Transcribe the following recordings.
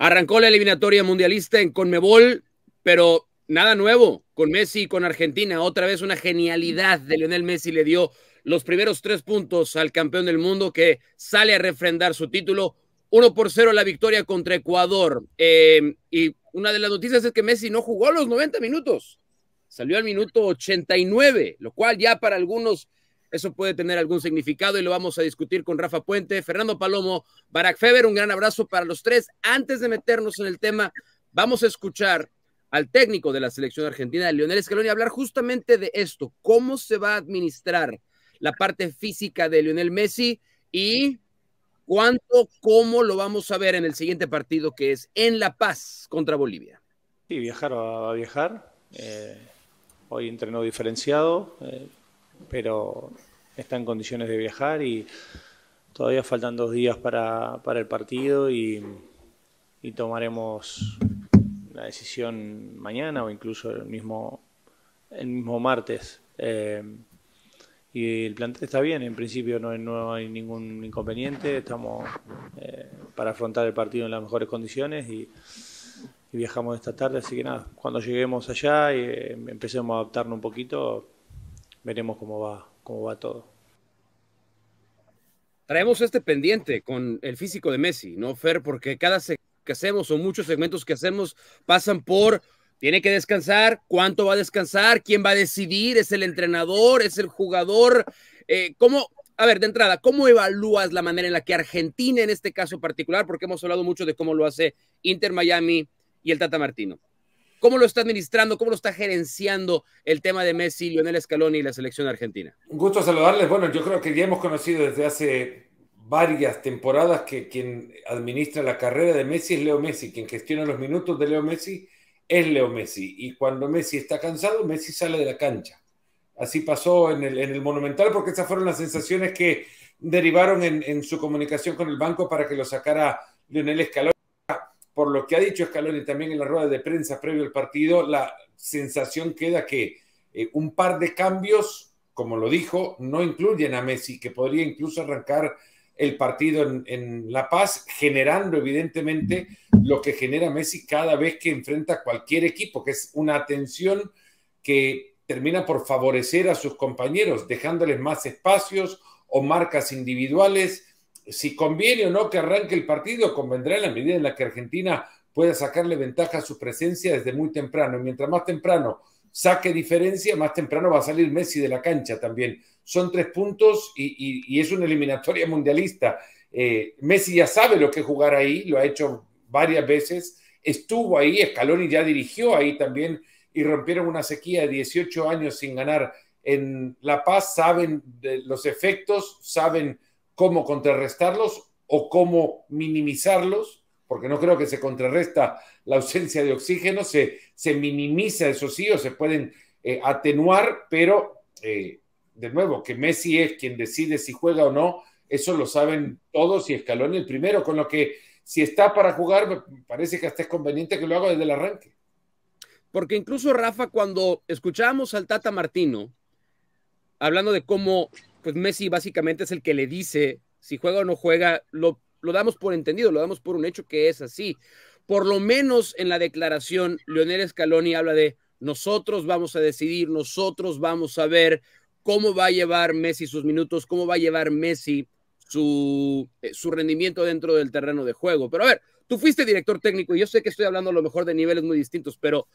Arrancó la eliminatoria mundialista en Conmebol, pero nada nuevo con Messi y con Argentina. Otra vez una genialidad de Lionel Messi le dio los primeros tres puntos al campeón del mundo que sale a refrendar su título. Uno por cero la victoria contra Ecuador. Em, y una de las noticias es que Messi no jugó los 90 minutos. Salió al minuto 89, lo cual ya para algunos eso puede tener algún significado y lo vamos a discutir con Rafa Puente, Fernando Palomo, Barack Feber. Un gran abrazo para los tres. Antes de meternos en el tema, vamos a escuchar al técnico de la selección argentina, Lionel Scaloni, hablar justamente de esto, cómo se va a administrar la parte física de Lionel Messi y cuánto, cómo lo vamos a ver en el siguiente partido que es en La Paz contra Bolivia. Sí, viajar a viajar. Eh, hoy entrenó diferenciado. Eh, pero está en condiciones de viajar y todavía faltan dos días para, para el partido y, tomaremos la decisión mañana o incluso el mismo, el mismo martes. Eh, y el plantel está bien, en principio no, no hay ningún inconveniente, estamos eh, para afrontar el partido en las mejores condiciones y, y, viajamos esta tarde, así que nada, cuando lleguemos allá y eh, empecemos a adaptarnos un poquito, veremos cómo va, cómo va todo. Traemos este pendiente con el físico de Messi, ¿no, Fer? Porque cada que hacemos o muchos segmentos que hacemos pasan por tiene que descansar, cuánto va a descansar, quién va a decidir, es el entrenador, es el jugador. Eh, ¿Cómo, a ver, de entrada, ¿cómo evalúas la manera en la que Argentina, en este caso particular, porque hemos hablado mucho de cómo lo hace Inter Miami y el Tata Martino? ¿Cómo lo está administrando, cómo lo está gerenciando el tema de Messi, Lionel Scaloni y la selección argentina? Un gusto saludarles. Bueno, yo creo que ya hemos conocido desde hace varias temporadas que quien administra la carrera de Messi es Leo Messi, quien gestiona los minutos de Leo Messi es Leo Messi. Y cuando Messi está cansado, Messi sale de la cancha. Así pasó en el, Monumental, porque esas fueron las sensaciones que derivaron en, en su comunicación con el banco para que lo sacara Lionel Scaloni por lo que ha dicho Scaloni también en la rueda de prensa previo al partido, la sensación queda que eh, un par de cambios, como lo dijo, no incluyen a Messi, que podría incluso arrancar el partido en, en, La Paz, generando evidentemente lo que genera Messi cada vez que enfrenta cualquier equipo, que es una atención que termina por favorecer a sus compañeros, dejándoles más espacios o marcas individuales si conviene o no que arranque el partido, convendrá en la medida en la que Argentina pueda sacarle ventaja a su presencia desde muy temprano. Y mientras más temprano saque diferencia, más temprano va a salir Messi de la cancha también. Son tres puntos y, es una eliminatoria mundialista. Eh, Messi ya sabe lo que jugar ahí, lo ha hecho varias veces, estuvo ahí, Scaloni ya dirigió ahí también y rompieron una sequía de 18 años sin ganar en La Paz, saben los efectos, saben cómo contrarrestarlos o cómo minimizarlos, porque no creo que se contrarresta la ausencia de oxígeno, se, se minimiza, eso sí, o se pueden eh, atenuar, pero eh, de nuevo, que Messi es quien decide si juega o no, eso lo saben todos y escalón el primero, con lo que si está para jugar, me parece que hasta es conveniente que lo haga desde el arranque. Porque incluso Rafa, cuando escuchábamos al Tata Martino, hablando de cómo pues Messi básicamente es el que le dice si juega o no juega, lo, lo damos por entendido, lo damos por un hecho que es así. Por lo menos en la declaración, Leonel Scaloni habla de nosotros vamos a decidir, nosotros vamos a ver cómo va a llevar Messi sus minutos, cómo va a llevar Messi su, eh, su rendimiento dentro del terreno de juego. Pero a ver, tú fuiste director técnico y yo sé que estoy hablando a lo mejor de niveles muy distintos, pero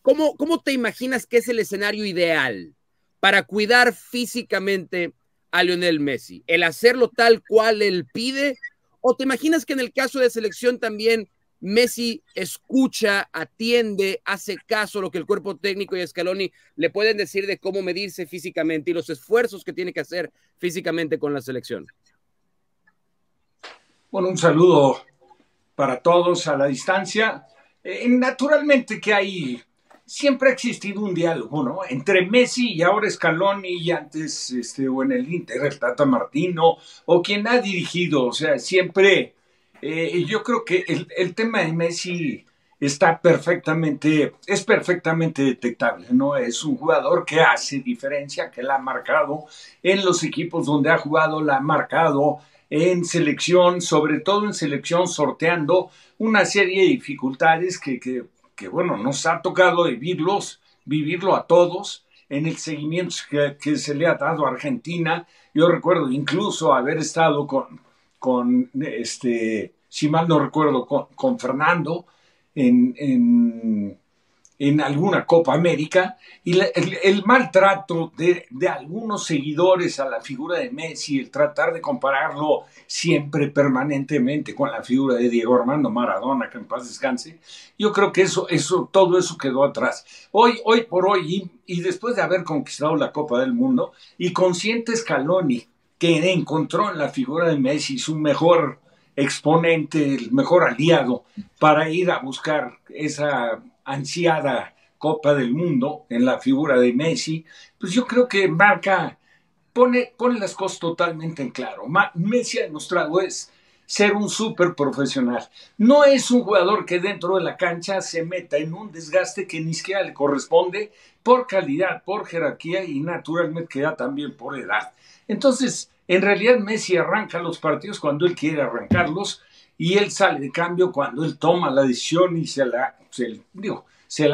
¿cómo, cómo te imaginas que es el escenario ideal para cuidar físicamente a Lionel Messi, el hacerlo tal cual él pide, o te imaginas que en el caso de selección también Messi escucha, atiende, hace caso lo que el cuerpo técnico y Scaloni le pueden decir de cómo medirse físicamente y los esfuerzos que tiene que hacer físicamente con la selección. Bueno, un saludo para todos a la distancia. Eh, naturalmente que hay siempre ha existido un diálogo, ¿no? Entre Messi y ahora Scaloni y antes, este, o en el Inter, el Tata Martino, o quien ha dirigido, o sea, siempre, eh, yo creo que el, tema de Messi está perfectamente, es perfectamente detectable, ¿no? Es un jugador que hace diferencia, que la ha marcado en los equipos donde ha jugado, la ha marcado en selección, sobre todo en selección, sorteando una serie de dificultades que que bueno, nos ha tocado vivirlos, vivirlo a todos, en el seguimiento que, se le ha dado a Argentina. Yo recuerdo incluso haber estado con, con este, si mal no recuerdo, con, con Fernando en en alguna Copa América y el, maltrato de, algunos seguidores a la figura de Messi, el tratar de compararlo siempre permanentemente con la figura de Diego Armando Maradona, que en paz descanse, yo creo que eso, eso, todo eso quedó atrás. Hoy, hoy por hoy, y, después de haber conquistado la Copa del Mundo, y consciente Scaloni, que encontró en la figura de Messi su mejor exponente, el mejor aliado para ir a buscar esa ansiada Copa del Mundo en la figura de Messi, pues yo creo que marca, pone, las cosas totalmente en claro. Messi ha demostrado es ser un súper profesional. No es un jugador que dentro de la cancha se meta en un desgaste que ni siquiera le corresponde por calidad, por jerarquía y naturalmente queda también por edad. Entonces, en realidad Messi arranca los partidos cuando él quiere arrancarlos y él sale de cambio cuando él toma la decisión y se la,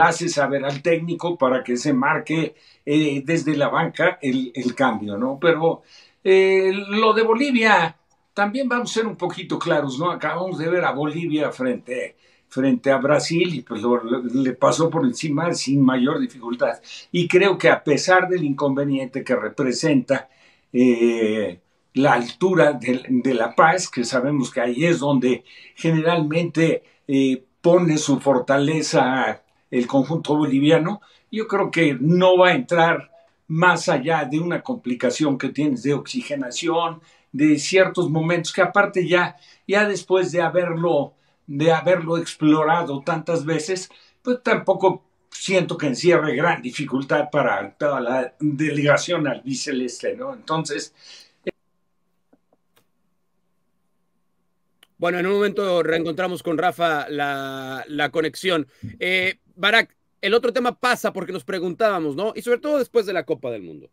hace saber al técnico para que se marque eh, desde la banca el, cambio, ¿no? Pero eh, lo de Bolivia, también vamos a ser un poquito claros, ¿no? Acabamos de ver a Bolivia frente, frente a Brasil y pues le pasó por encima sin mayor dificultad. Y creo que a pesar del inconveniente que representa, eh, la altura de, La Paz, que sabemos que ahí es donde generalmente eh, pone su fortaleza el conjunto boliviano, yo creo que no va a entrar más allá de una complicación que tienes de oxigenación, de ciertos momentos que aparte ya, ya después de haberlo, de haberlo explorado tantas veces, pues tampoco siento que encierre gran dificultad para toda la delegación al biceleste ¿no? Entonces, Bueno, en un momento reencontramos con Rafa la, conexión. Eh, Barack, Barak, el otro tema pasa porque nos preguntábamos, ¿no? Y sobre todo después de la Copa del Mundo.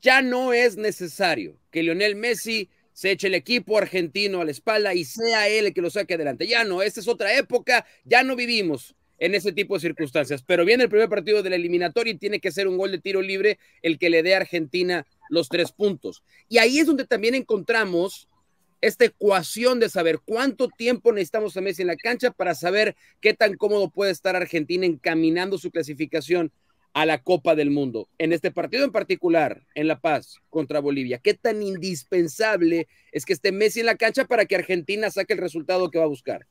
Ya no es necesario que Lionel Messi se eche el equipo argentino a la espalda y sea él el que lo saque adelante. Ya no, esta es otra época, ya no vivimos en ese tipo de circunstancias. Pero viene el primer partido de la eliminatoria y tiene que ser un gol de tiro libre el que le dé a Argentina los tres puntos. Y ahí es donde también encontramos esta ecuación de saber cuánto tiempo necesitamos a Messi en la cancha para saber qué tan cómodo puede estar Argentina encaminando su clasificación a la Copa del Mundo. En este partido en particular, en La Paz contra Bolivia, ¿qué tan indispensable es que esté Messi en la cancha para que Argentina saque el resultado que va a buscar?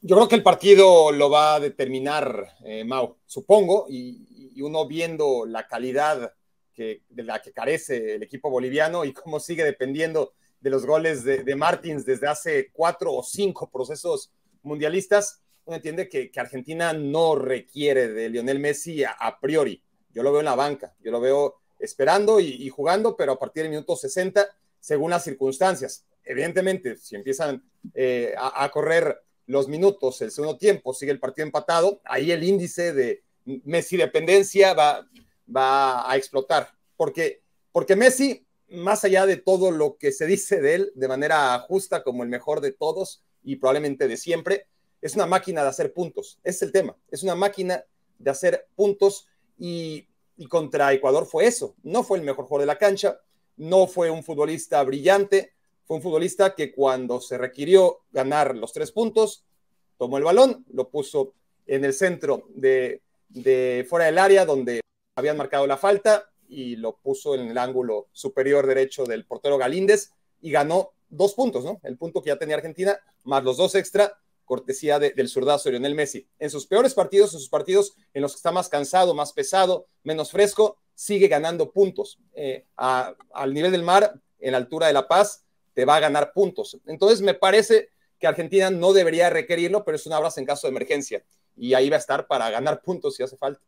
Yo creo que el partido lo va a determinar Mao eh, Mau, supongo, y, uno viendo la calidad de la que carece el equipo boliviano y cómo sigue dependiendo de los goles de, de Martins desde hace cuatro o cinco procesos mundialistas, uno entiende que, Argentina no requiere de Lionel Messi a, priori. Yo lo veo en la banca, yo lo veo esperando y, jugando, pero a partir del minuto 60, según las circunstancias. Evidentemente, si empiezan eh, a, correr los minutos, el segundo tiempo, sigue el partido empatado, ahí el índice de Messi dependencia va, va a explotar, porque, porque Messi más allá de todo lo que se dice de él de manera justa como el mejor de todos y probablemente de siempre, es una máquina de hacer puntos. Es el tema. Es una máquina de hacer puntos y, contra Ecuador fue eso. No fue el mejor jugador de la cancha, no fue un futbolista brillante, fue un futbolista que cuando se requirió ganar los tres puntos, tomó el balón, lo puso en el centro de fuera del área donde habían marcado la falta, y lo puso en el ángulo superior derecho del portero Galíndez y ganó dos puntos, ¿no? El punto que ya tenía Argentina, más los dos extra, cortesía del zurdazo Lionel Messi. En sus peores partidos, en sus partidos en los que está más cansado, más pesado, menos fresco, sigue ganando puntos. Eh, al nivel del mar, en la altura de La Paz, te va a ganar puntos. Entonces, me parece que Argentina no debería requerirlo, pero es un abrazo en caso de emergencia. Y ahí va a estar para ganar puntos si hace falta.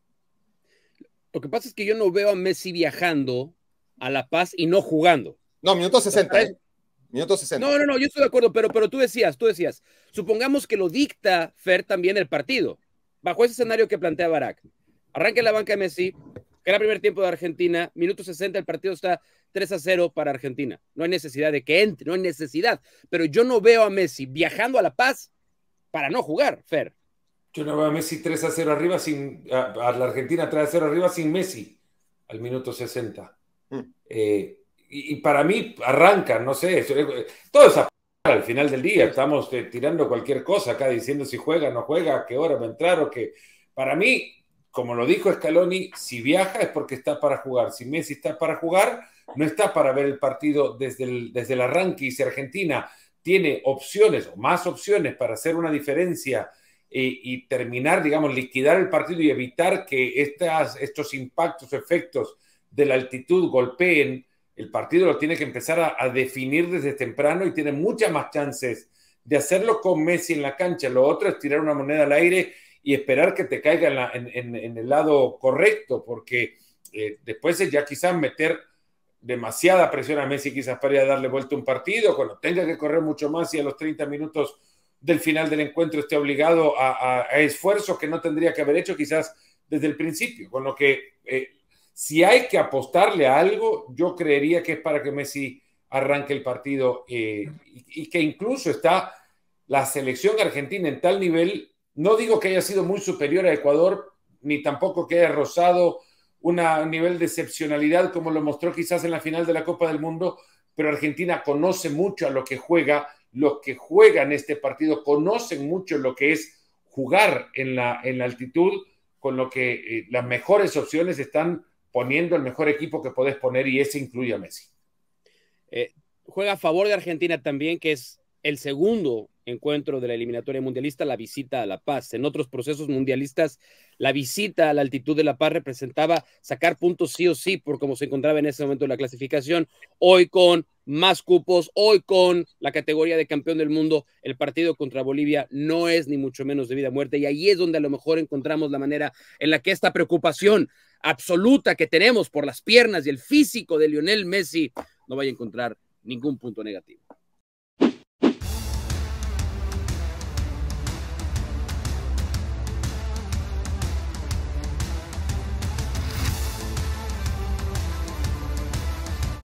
Lo que pasa es que yo no veo a Messi viajando a La Paz y no jugando. No, minuto 60. ¿eh? Minuto 60. No, no, no, yo estoy de acuerdo, pero, pero tú decías, tú decías, supongamos que lo dicta Fer también el partido, bajo ese escenario que plantea Barack. Arranca la banca de Messi, que era primer tiempo de Argentina, minuto 60, el partido está 3 a 0 para Argentina. No hay necesidad de que entre, no hay necesidad, pero yo no veo a Messi viajando a La Paz para no jugar, Fer. Yo no veo a Messi 3 a 0 arriba sin. A, la Argentina 3 a 0 arriba sin Messi al minuto 60. Mm. Eh, y, para mí arranca, no sé. Eh, todo al final del día. Estamos eh, tirando cualquier cosa acá diciendo si juega, no juega, qué hora va a entrar o qué. Para mí, como lo dijo Scaloni, si viaja es porque está para jugar. Si Messi está para jugar, no está para ver el partido desde el, desde el arranque. Y si Argentina tiene opciones o más opciones para hacer una diferencia y, terminar, digamos, liquidar el partido y evitar que estas, estos impactos, efectos de la altitud golpeen, el partido lo tiene que empezar a, definir desde temprano y tiene muchas más chances de hacerlo con Messi en la cancha. Lo otro es tirar una moneda al aire y esperar que te caiga en, el lado correcto, porque eh, después es ya quizás meter demasiada presión a Messi quizás para darle vuelta un partido, cuando tenga que correr mucho más y a los 30 minutos del final del encuentro esté obligado a, esfuerzos que no tendría que haber hecho quizás desde el principio. Con lo que, eh, si hay que apostarle a algo, yo creería que es para que Messi arranque el partido eh, y, que incluso está la selección argentina en tal nivel, no digo que haya sido muy superior a Ecuador, ni tampoco que haya rozado un nivel de excepcionalidad como lo mostró quizás en la final de la Copa del Mundo, pero Argentina conoce mucho a lo que juega los que juegan este partido conocen mucho lo que es jugar en la, en la altitud, con lo que eh, las mejores opciones están poniendo el mejor equipo que podés poner y ese incluye a Messi. Eh, juega a favor de Argentina también, que es el segundo encuentro de la eliminatoria mundialista, la visita a La Paz. En otros procesos mundialistas, la visita a la altitud de La Paz representaba sacar puntos sí o sí por cómo se encontraba en ese momento la clasificación. Hoy con más cupos. Hoy con la categoría de campeón del mundo, el partido contra Bolivia no es ni mucho menos de vida o muerte. Y ahí es donde a lo mejor encontramos la manera en la que esta preocupación absoluta que tenemos por las piernas y el físico de Lionel Messi no vaya a encontrar ningún punto negativo.